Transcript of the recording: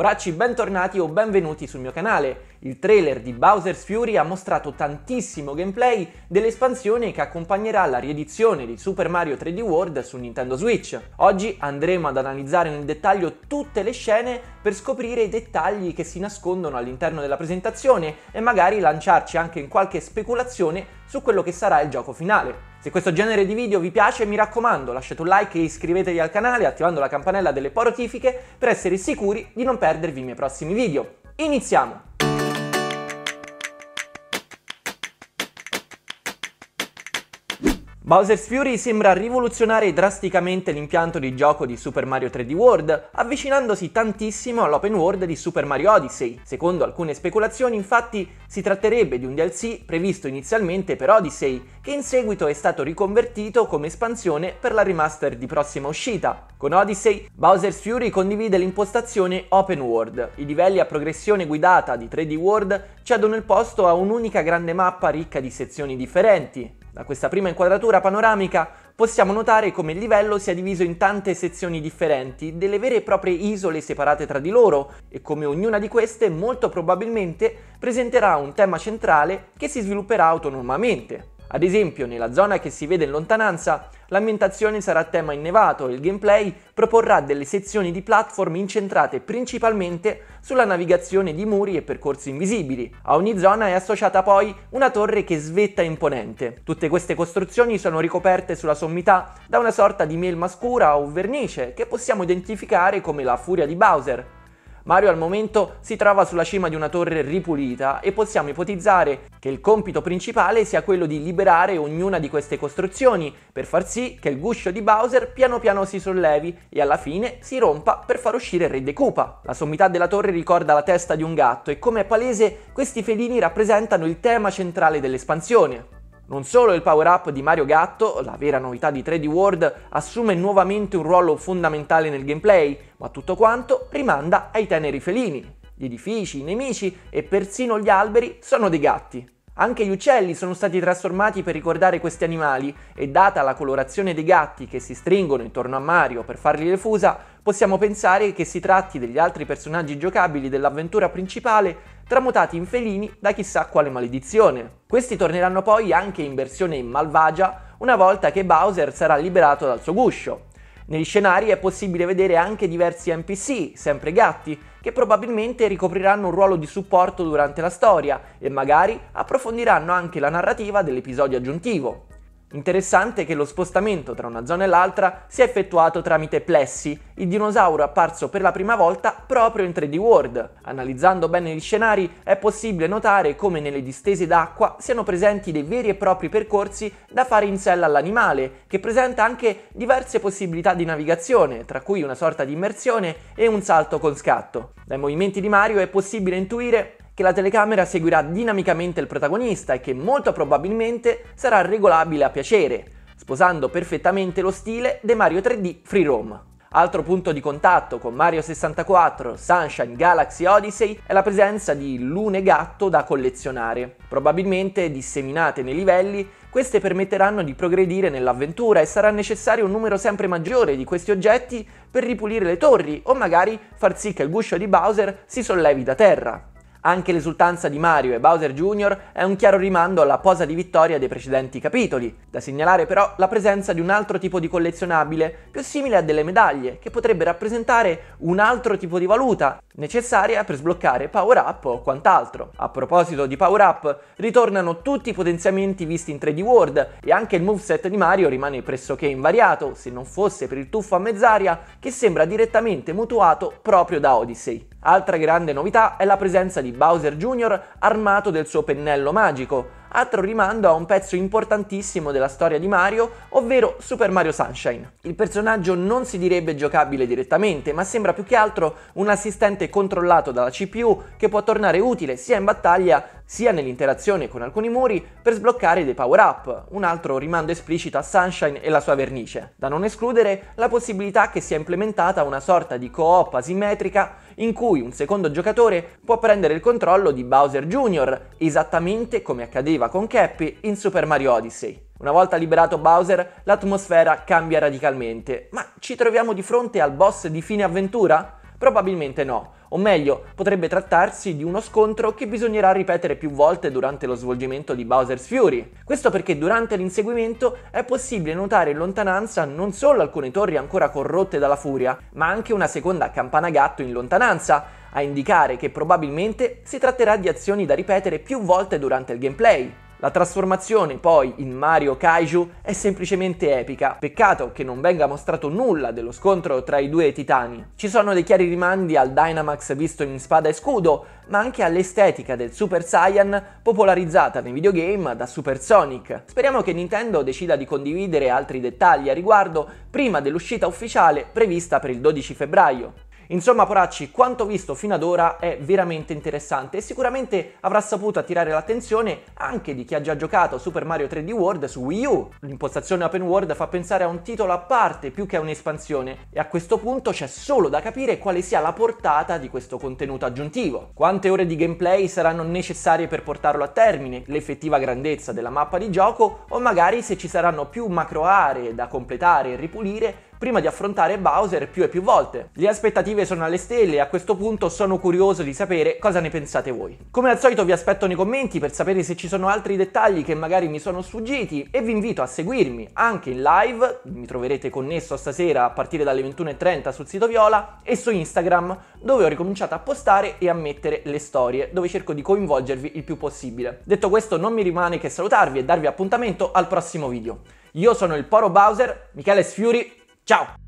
Poracci, bentornati o benvenuti sul mio canale. Il trailer di Bowser's Fury ha mostrato tantissimo gameplay dell'espansione che accompagnerà la riedizione di Super Mario 3D World su Nintendo Switch. Oggi andremo ad analizzare nel dettaglio tutte le scene per scoprire i dettagli che si nascondono all'interno della presentazione e magari lanciarci anche in qualche speculazione su quello che sarà il gioco finale. Se questo genere di video vi piace mi raccomando lasciate un like e iscrivetevi al canale attivando la campanella delle notifiche per essere sicuri di non perdervi i miei prossimi video. Iniziamo! Bowser's Fury sembra rivoluzionare drasticamente l'impianto di gioco di Super Mario 3D World, avvicinandosi tantissimo all'open world di Super Mario Odyssey. Secondo alcune speculazioni, infatti, si tratterebbe di un DLC previsto inizialmente per Odyssey, che in seguito è stato riconvertito come espansione per la remaster di prossima uscita. Con Odyssey, Bowser's Fury condivide l'impostazione open world. I livelli a progressione guidata di 3D World cedono il posto a un'unica grande mappa ricca di sezioni differenti, da questa prima inquadratura panoramica possiamo notare come il livello sia diviso in tante sezioni differenti, delle vere e proprie isole separate tra di loro, e come ognuna di queste molto probabilmente presenterà un tema centrale che si svilupperà autonomamente. Ad esempio, nella zona che si vede in lontananza, l'ambientazione sarà a tema innevato e il gameplay proporrà delle sezioni di platform incentrate principalmente sulla navigazione di muri e percorsi invisibili. A ogni zona è associata poi una torre che svetta imponente. Tutte queste costruzioni sono ricoperte sulla sommità da una sorta di melma scura o vernice che possiamo identificare come la furia di Bowser, Mario al momento si trova sulla cima di una torre ripulita e possiamo ipotizzare che il compito principale sia quello di liberare ognuna di queste costruzioni per far sì che il guscio di Bowser piano piano si sollevi e alla fine si rompa per far uscire il re De Koopa. La sommità della torre ricorda la testa di un gatto e come è palese questi felini rappresentano il tema centrale dell'espansione. Non solo il power-up di Mario Gatto, la vera novità di 3D World, assume nuovamente un ruolo fondamentale nel gameplay, ma tutto quanto rimanda ai teneri felini. Gli edifici, i nemici e persino gli alberi sono dei gatti. Anche gli uccelli sono stati trasformati per ricordare questi animali e data la colorazione dei gatti che si stringono intorno a Mario per fargli le fusa, possiamo pensare che si tratti degli altri personaggi giocabili dell'avventura principale tramutati in felini da chissà quale maledizione. Questi torneranno poi anche in versione malvagia una volta che Bowser sarà liberato dal suo guscio. Negli scenari è possibile vedere anche diversi NPC, sempre gatti, che probabilmente ricopriranno un ruolo di supporto durante la storia e magari approfondiranno anche la narrativa dell'episodio aggiuntivo. Interessante che lo spostamento tra una zona e l'altra sia effettuato tramite Plessy, il dinosauro apparso per la prima volta proprio in 3D World. Analizzando bene gli scenari è possibile notare come nelle distese d'acqua siano presenti dei veri e propri percorsi da fare in sella all'animale, che presenta anche diverse possibilità di navigazione, tra cui una sorta di immersione e un salto con scatto. Dai movimenti di Mario è possibile intuire che la telecamera seguirà dinamicamente il protagonista e che molto probabilmente sarà regolabile a piacere, sposando perfettamente lo stile de Mario 3D Free Roam. Altro punto di contatto con Mario 64, Sunshine, Galaxy Odyssey è la presenza di lune gatto da collezionare. Probabilmente disseminate nei livelli, queste permetteranno di progredire nell'avventura e sarà necessario un numero sempre maggiore di questi oggetti per ripulire le torri o magari far sì che il guscio di Bowser si sollevi da terra. Anche l'esultanza di Mario e Bowser Jr. è un chiaro rimando alla posa di vittoria dei precedenti capitoli. Da segnalare però la presenza di un altro tipo di collezionabile, più simile a delle medaglie, che potrebbe rappresentare un altro tipo di valuta, necessaria per sbloccare power up o quant'altro. A proposito di power up, ritornano tutti i potenziamenti visti in 3D World e anche il moveset di Mario rimane pressoché invariato, se non fosse per il tuffo a mezz'aria che sembra direttamente mutuato proprio da Odyssey. Altra grande novità è la presenza di Bowser Jr. armato del suo pennello magico, altro rimando a un pezzo importantissimo della storia di Mario, ovvero Super Mario Sunshine. Il personaggio non si direbbe giocabile direttamente, ma sembra più che altro un assistente controllato dalla CPU che può tornare utile sia in battaglia sia nell'interazione con alcuni muri per sbloccare dei power-up, un altro rimando esplicito a Sunshine e la sua vernice. Da non escludere la possibilità che sia implementata una sorta di co-op asimmetrica in cui un secondo giocatore può prendere il controllo di Bowser Jr., esattamente come accadeva con Cappy in Super Mario Odyssey. Una volta liberato Bowser, l'atmosfera cambia radicalmente, ma ci troviamo di fronte al boss di fine avventura? Probabilmente no, o meglio, potrebbe trattarsi di uno scontro che bisognerà ripetere più volte durante lo svolgimento di Bowser's Fury. Questo perché durante l'inseguimento è possibile notare in lontananza non solo alcune torri ancora corrotte dalla furia, ma anche una seconda campana gatto in lontananza, a indicare che probabilmente si tratterà di azioni da ripetere più volte durante il gameplay. La trasformazione poi in Mario Kaiju è semplicemente epica, peccato che non venga mostrato nulla dello scontro tra i due titani. Ci sono dei chiari rimandi al Dynamax visto in Spada e Scudo, ma anche all'estetica del Super Saiyan popolarizzata nei videogame da Super Sonic. Speriamo che Nintendo decida di condividere altri dettagli a riguardo prima dell'uscita ufficiale prevista per il 12 febbraio. Insomma, Poracci, quanto visto fino ad ora è veramente interessante e sicuramente avrà saputo attirare l'attenzione anche di chi ha già giocato Super Mario 3D World su Wii U. L'impostazione open world fa pensare a un titolo a parte più che a un'espansione e a questo punto c'è solo da capire quale sia la portata di questo contenuto aggiuntivo. Quante ore di gameplay saranno necessarie per portarlo a termine, l'effettiva grandezza della mappa di gioco o magari se ci saranno più macro aree da completare e ripulire prima di affrontare Bowser più e più volte. Le aspettative sono alle stelle e a questo punto sono curioso di sapere cosa ne pensate voi. Come al solito vi aspetto nei commenti per sapere se ci sono altri dettagli che magari mi sono sfuggiti e vi invito a seguirmi anche in live, mi troverete connesso stasera a partire dalle 21.30 sul sito Viola e su Instagram dove ho ricominciato a postare e a mettere le storie dove cerco di coinvolgervi il più possibile. Detto questo non mi rimane che salutarvi e darvi appuntamento al prossimo video. Io sono il Poro Bowser, Michele Sfiuri Chao.